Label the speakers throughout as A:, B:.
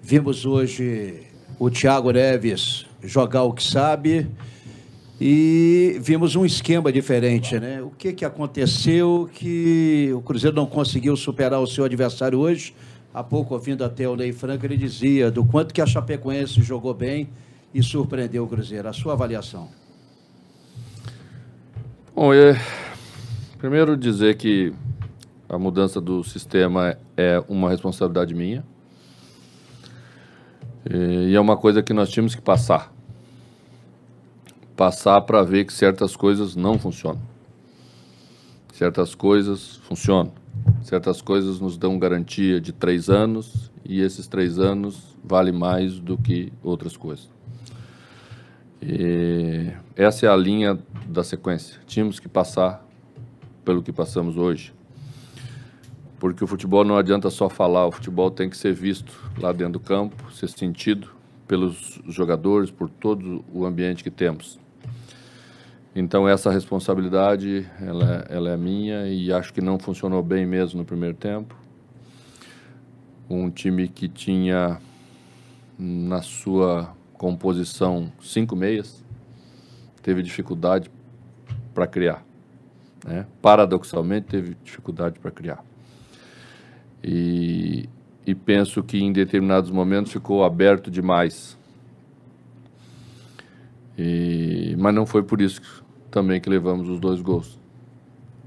A: Vimos hoje o Thiago Neves jogar o que sabe e vimos um esquema diferente, né? O que, que aconteceu que o Cruzeiro não conseguiu superar o seu adversário hoje? Há pouco, ouvindo até o Ney Franco, ele dizia do quanto que a Chapecoense jogou bem e surpreendeu o Cruzeiro. A sua avaliação? Bom, é... primeiro dizer que a mudança do sistema é uma responsabilidade minha eh, e é uma coisa que nós tínhamos que passar. Passar para ver que certas coisas não funcionam. Certas coisas funcionam. Certas coisas nos dão garantia de três anos e esses três anos vale mais do que outras coisas. E eh, essa é a linha da sequência. Tínhamos que passar pelo que passamos hoje porque o futebol não adianta só falar, o futebol tem que ser visto lá dentro do campo, ser sentido pelos jogadores, por todo o ambiente que temos. Então essa responsabilidade, ela, ela é minha e acho que não funcionou bem mesmo no primeiro tempo. Um time que tinha na sua composição cinco meias, teve dificuldade para criar. Né? Paradoxalmente, teve dificuldade para criar. E, e penso que em determinados momentos ficou aberto demais. E, mas não foi por isso que, também que levamos os dois gols.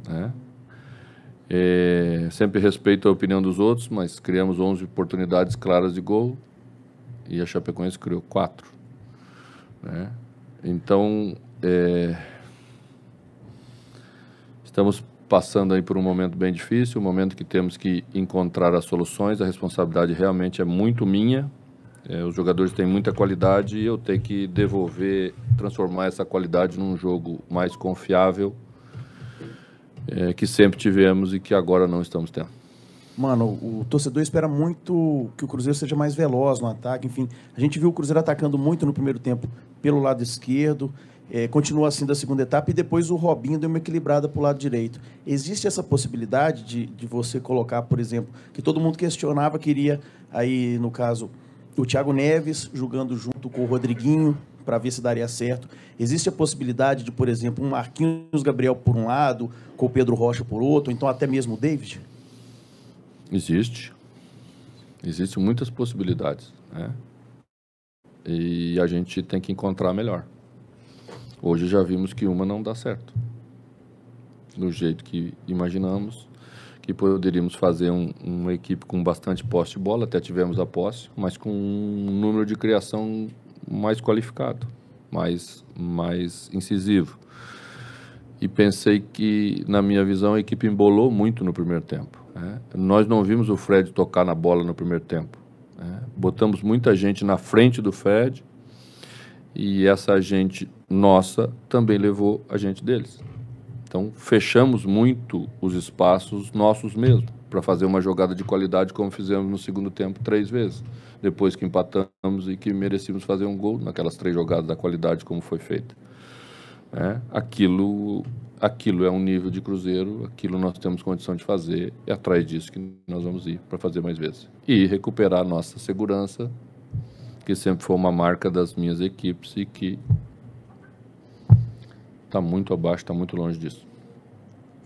A: Né? É, sempre respeito a opinião dos outros, mas criamos 11 oportunidades claras de gol e a Chapecoense criou 4. Né? Então, é, estamos passando aí por um momento bem difícil, um momento que temos que encontrar as soluções. A responsabilidade realmente é muito minha. É, os jogadores têm muita qualidade e eu tenho que devolver, transformar essa qualidade num jogo mais confiável é, que sempre tivemos e que agora não estamos tendo. Mano, o torcedor espera muito que o Cruzeiro seja mais veloz no ataque. Enfim, a gente viu o Cruzeiro atacando muito no primeiro tempo pelo lado esquerdo. É, continua assim da segunda etapa e depois o Robinho deu uma equilibrada para o lado direito. Existe essa possibilidade de, de você colocar, por exemplo, que todo mundo questionava, queria aí, no caso, o Thiago Neves jogando junto com o Rodriguinho para ver se daria certo. Existe a possibilidade de, por exemplo, um Marquinhos Gabriel por um lado, com o Pedro Rocha por outro, então até mesmo o David? Existe. Existem muitas possibilidades, né? E a gente tem que encontrar melhor. Hoje já vimos que uma não dá certo. Do jeito que imaginamos, que poderíamos fazer um, uma equipe com bastante posse de bola, até tivemos a posse, mas com um número de criação mais qualificado, mais, mais incisivo. E pensei que, na minha visão, a equipe embolou muito no primeiro tempo. Né? Nós não vimos o Fred tocar na bola no primeiro tempo. Né? Botamos muita gente na frente do Fred e essa gente nossa também levou a gente deles. Então, fechamos muito os espaços nossos mesmo, para fazer uma jogada de qualidade, como fizemos no segundo tempo três vezes, depois que empatamos e que merecíamos fazer um gol naquelas três jogadas da qualidade, como foi feita. É, aquilo, aquilo é um nível de cruzeiro, aquilo nós temos condição de fazer, é atrás disso que nós vamos ir para fazer mais vezes. E recuperar nossa segurança que sempre foi uma marca das minhas equipes e que está muito abaixo, está muito longe disso.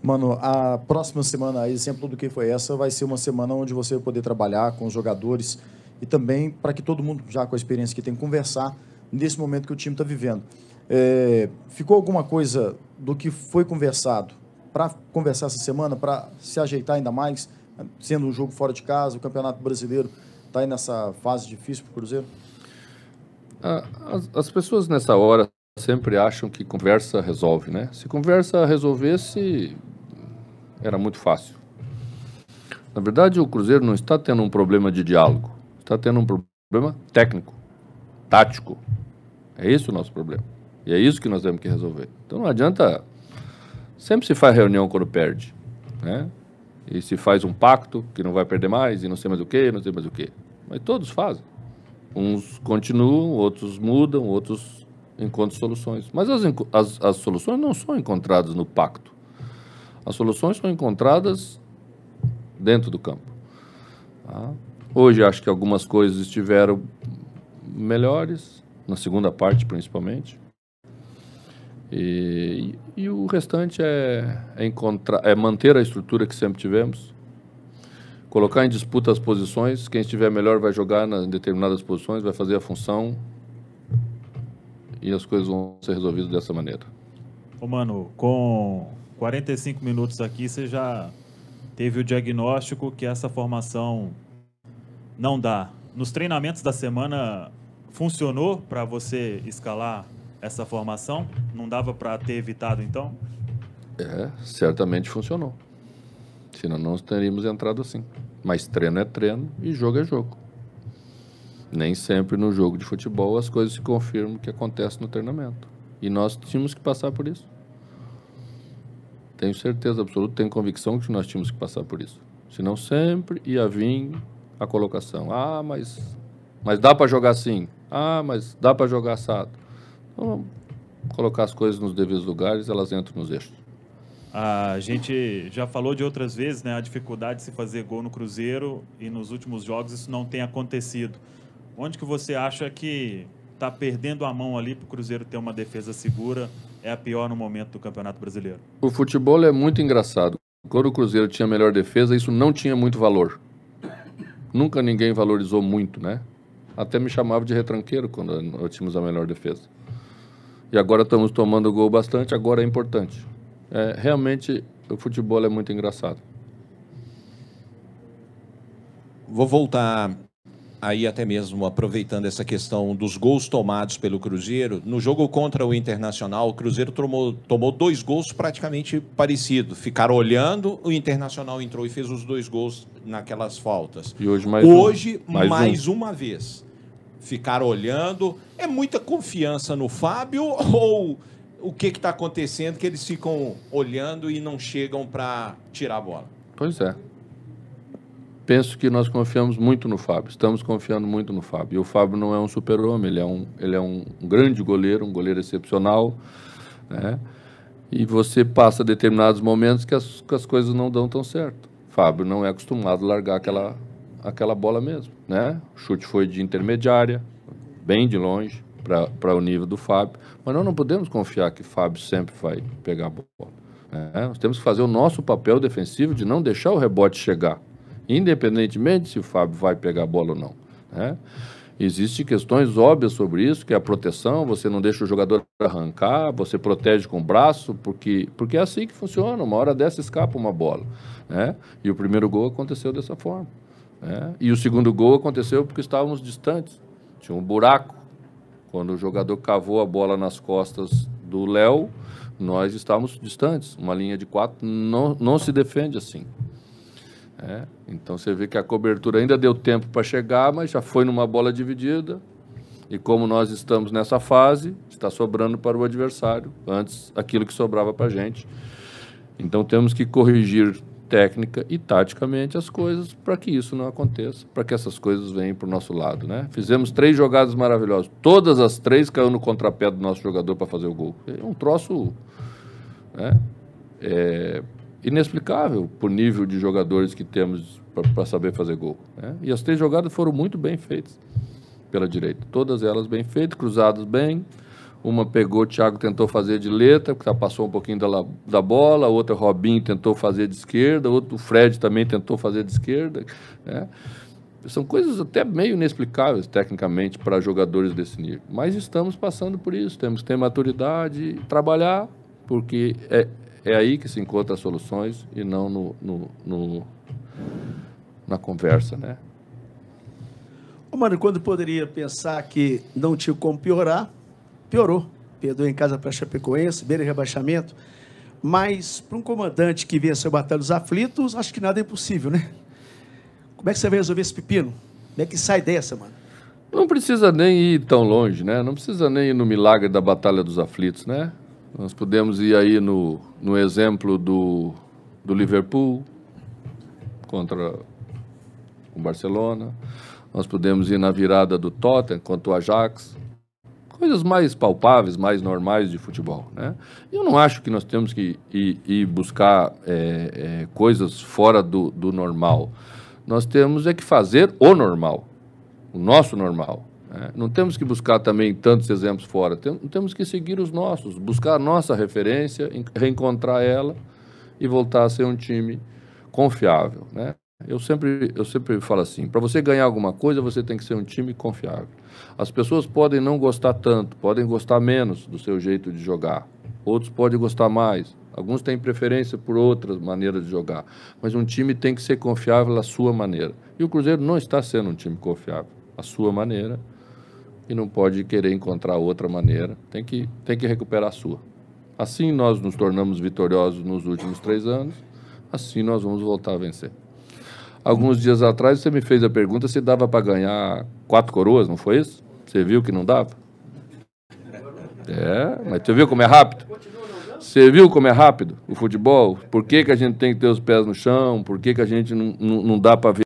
A: Mano, a próxima semana, exemplo do que foi essa, vai ser uma semana onde você vai poder trabalhar com os jogadores e também para que todo mundo, já com a experiência que tem, conversar nesse momento que o time está vivendo. É, ficou alguma coisa do que foi conversado para conversar essa semana, para se ajeitar ainda mais, sendo um jogo fora de casa, o Campeonato Brasileiro está aí nessa fase difícil para o Cruzeiro? As, as, pessoas nessa hora sempre acham que conversa resolve, né? Se conversa resolvesse, era muito fácil. Na verdade, o Cruzeiro não está tendo um problema de diálogo, está tendo um problema técnico, tático. É isso o nosso problema. E é isso que nós temos que resolver. Então não adianta. Sempre se faz reunião quando perde, né? E se faz um pacto que não vai perder mais, e não sei mais o que, não sei mais o que. Mas todos fazem. Uns continuam, outros mudam, outros encontram soluções. Mas as, as, as soluções não são encontradas no pacto. As soluções são encontradas dentro do campo. Tá? Hoje acho que algumas coisas estiveram melhores, na segunda parte principalmente. E, e o restante é, é, encontrar, é manter a estrutura que sempre tivemos, colocar em disputa as posições. Quem estiver melhor vai jogar em determinadas posições, vai fazer a função e as coisas vão ser resolvidas dessa maneira. Ô, mano, com 45 minutos aqui, você já teve o diagnóstico que essa formação não dá. Nos treinamentos da semana, funcionou para você escalar essa formação? Não dava para ter evitado, então? É, certamente funcionou. Senão não teríamos entrado assim. Mas treino é treino e jogo é jogo. Nem sempre no jogo de futebol as coisas se confirmam que acontece no treinamento. E nós tínhamos que passar por isso. Tenho certeza absoluta, tenho convicção que nós tínhamos que passar por isso. Senão sempre ia vir a colocação. Ah, mas, mas dá para jogar assim. Ah, mas dá para jogar assado. Então, vamos colocar as coisas nos devidos lugares, elas entram nos eixos. A gente já falou de outras vezes, né, a dificuldade de se fazer gol no Cruzeiro e nos últimos jogos isso não tem acontecido. Onde que você acha que está perdendo a mão ali para o Cruzeiro ter uma defesa segura? É a pior no momento do Campeonato Brasileiro. O futebol é muito engraçado. Quando o Cruzeiro tinha melhor defesa, isso não tinha muito valor. Nunca ninguém valorizou muito, né? Até me chamava de retranqueiro quando nós tínhamos a melhor defesa. E agora estamos tomando gol bastante, agora é importante. É, realmente, o futebol é muito engraçado. Vou voltar aí até mesmo aproveitando essa questão dos gols tomados pelo Cruzeiro, no jogo contra o Internacional, o Cruzeiro tomou, tomou dois gols praticamente parecidos. Ficaram olhando, o Internacional entrou e fez os dois gols naquelas faltas. E hoje mais, hoje, um. mais, mais um. uma vez. Ficaram olhando. É muita confiança no Fábio ou o que está acontecendo que eles ficam olhando e não chegam para tirar a bola. Pois é. Penso que nós confiamos muito no Fábio, estamos confiando muito no Fábio. E o Fábio não é um super-homem, ele é, um, ele é um grande goleiro, um goleiro excepcional. Né? E você passa determinados momentos que as, que as coisas não dão tão certo. Fábio não é acostumado a largar aquela, aquela bola mesmo. Né? O chute foi de intermediária, bem de longe para o nível do Fábio, mas nós não podemos confiar que Fábio sempre vai pegar a bola. Né? Nós temos que fazer o nosso papel defensivo de não deixar o rebote chegar, independentemente se o Fábio vai pegar a bola ou não. Né? Existem questões óbvias sobre isso, que é a proteção, você não deixa o jogador arrancar, você protege com o braço, porque, porque é assim que funciona, uma hora dessa escapa uma bola. Né? E o primeiro gol aconteceu dessa forma. Né? E o segundo gol aconteceu porque estávamos distantes, tinha um buraco, quando o jogador cavou a bola nas costas do Léo, nós estávamos distantes. Uma linha de quatro não, não se defende assim. É, então você vê que a cobertura ainda deu tempo para chegar, mas já foi numa bola dividida. E como nós estamos nessa fase, está sobrando para o adversário antes aquilo que sobrava para a gente. Então temos que corrigir técnica e taticamente as coisas para que isso não aconteça, para que essas coisas venham para o nosso lado, né? Fizemos três jogadas maravilhosas, todas as três caiu no contrapé do nosso jogador para fazer o gol. É um troço, né? É inexplicável por nível de jogadores que temos para saber fazer gol. Né? E as três jogadas foram muito bem feitas pela direita, todas elas bem feitas, cruzadas bem, uma pegou, o Thiago tentou fazer de letra, porque passou um pouquinho da, da bola, outra Robinho tentou fazer de esquerda, outro o Fred também tentou fazer de esquerda. Né? São coisas até meio inexplicáveis tecnicamente para jogadores desse nível. Mas estamos passando por isso, temos que ter maturidade, trabalhar, porque é, é aí que se encontram as soluções e não no, no, no na conversa, né? Ô, mano, quando poderia pensar que não tinha como piorar, piorou. Perdeu em casa para Chapecoense, beira de rebaixamento. Mas para um comandante que vê a Batalha dos Aflitos, acho que nada é impossível, né? Como é que você vai resolver esse pepino? Como é que sai dessa, mano? Não precisa nem ir tão longe, né? Não precisa nem ir no milagre da Batalha dos Aflitos, né? Nós podemos ir aí no, no exemplo do, do Liverpool contra o Barcelona. Nós podemos ir na virada do Tottenham contra o Ajax coisas mais palpáveis, mais normais de futebol. Né? Eu não acho que nós temos que ir, ir buscar é, é, coisas fora do, do, normal. Nós temos é que fazer o normal, o nosso normal. Né? Não temos que buscar também tantos exemplos fora. Tem, temos que seguir os nossos, buscar a nossa referência, reencontrar ela e voltar a ser um time confiável. Né? Eu sempre, eu sempre falo assim: para você ganhar alguma coisa, você tem que ser um time confiável. As pessoas podem não gostar tanto, podem gostar menos do seu jeito de jogar. Outros podem gostar mais. Alguns têm preferência por outras maneiras de jogar. Mas um time tem que ser confiável à sua maneira. E o Cruzeiro não está sendo um time confiável à sua maneira. E não pode querer encontrar outra maneira. Tem que, tem que recuperar a sua. Assim nós nos tornamos vitoriosos nos últimos três anos. Assim nós vamos voltar a vencer. Alguns dias atrás você me fez a pergunta se dava para ganhar quatro coroas, não foi isso? Você viu que não dava? É, mas você viu como é rápido? Você viu como é rápido o futebol? Por que, que a gente tem que ter os pés no chão? Por que, que a gente não, não, não dá para ver?